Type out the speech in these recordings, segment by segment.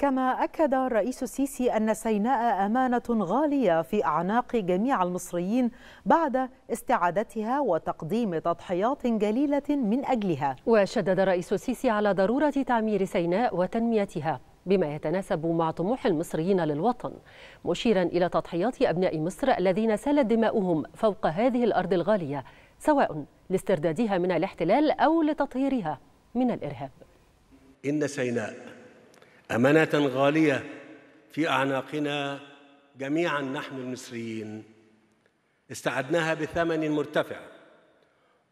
كما أكد الرئيس السيسي أن سيناء أمانة غالية في أعناق جميع المصريين بعد استعادتها وتقديم تضحيات جليلة من أجلها وشدد الرئيس السيسي على ضرورة تعمير سيناء وتنميتها بما يتناسب مع طموح المصريين للوطن مشيرا إلى تضحيات أبناء مصر الذين سالت دماؤهم فوق هذه الأرض الغالية سواء لاستردادها من الاحتلال أو لتطهيرها من الإرهاب إن سيناء امانه غاليه في اعناقنا جميعا نحن المصريين استعدناها بثمن مرتفع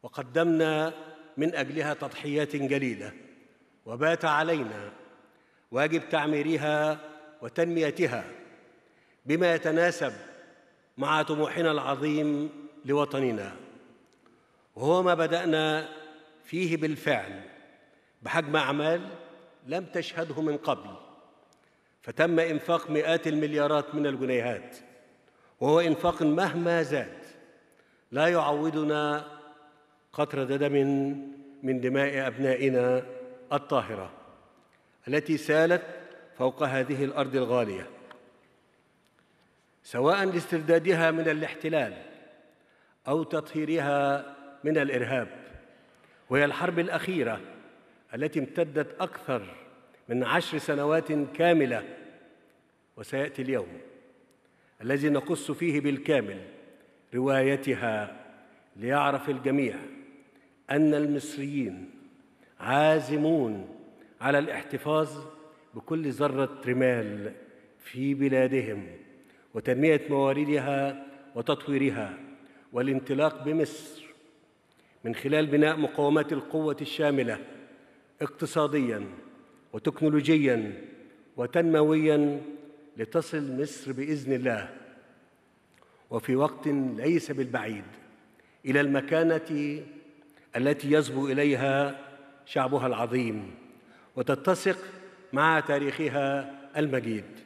وقدمنا من اجلها تضحيات جليله وبات علينا واجب تعميرها وتنميتها بما يتناسب مع طموحنا العظيم لوطننا وهو ما بدانا فيه بالفعل بحجم اعمال لم تشهده من قبل فتم إنفاق مئات المليارات من الجنيهات وهو إنفاق مهما زاد لا يعوضنا قطرة دم من دماء أبنائنا الطاهرة التي سالت فوق هذه الأرض الغالية سواء لاستردادها من الاحتلال أو تطهيرها من الإرهاب وهي الحرب الأخيرة التي امتدت أكثر من عشر سنوات كاملة وسيأتي اليوم الذي نقص فيه بالكامل روايتها ليعرف الجميع أن المصريين عازمون على الاحتفاظ بكل ذرة رمال في بلادهم وتنمية مواردها وتطويرها والانطلاق بمصر من خلال بناء مقومات القوة الشاملة اقتصاديا وتكنولوجيا وتنمويا لتصل مصر باذن الله وفي وقت ليس بالبعيد الى المكانه التي يصبو اليها شعبها العظيم وتتسق مع تاريخها المجيد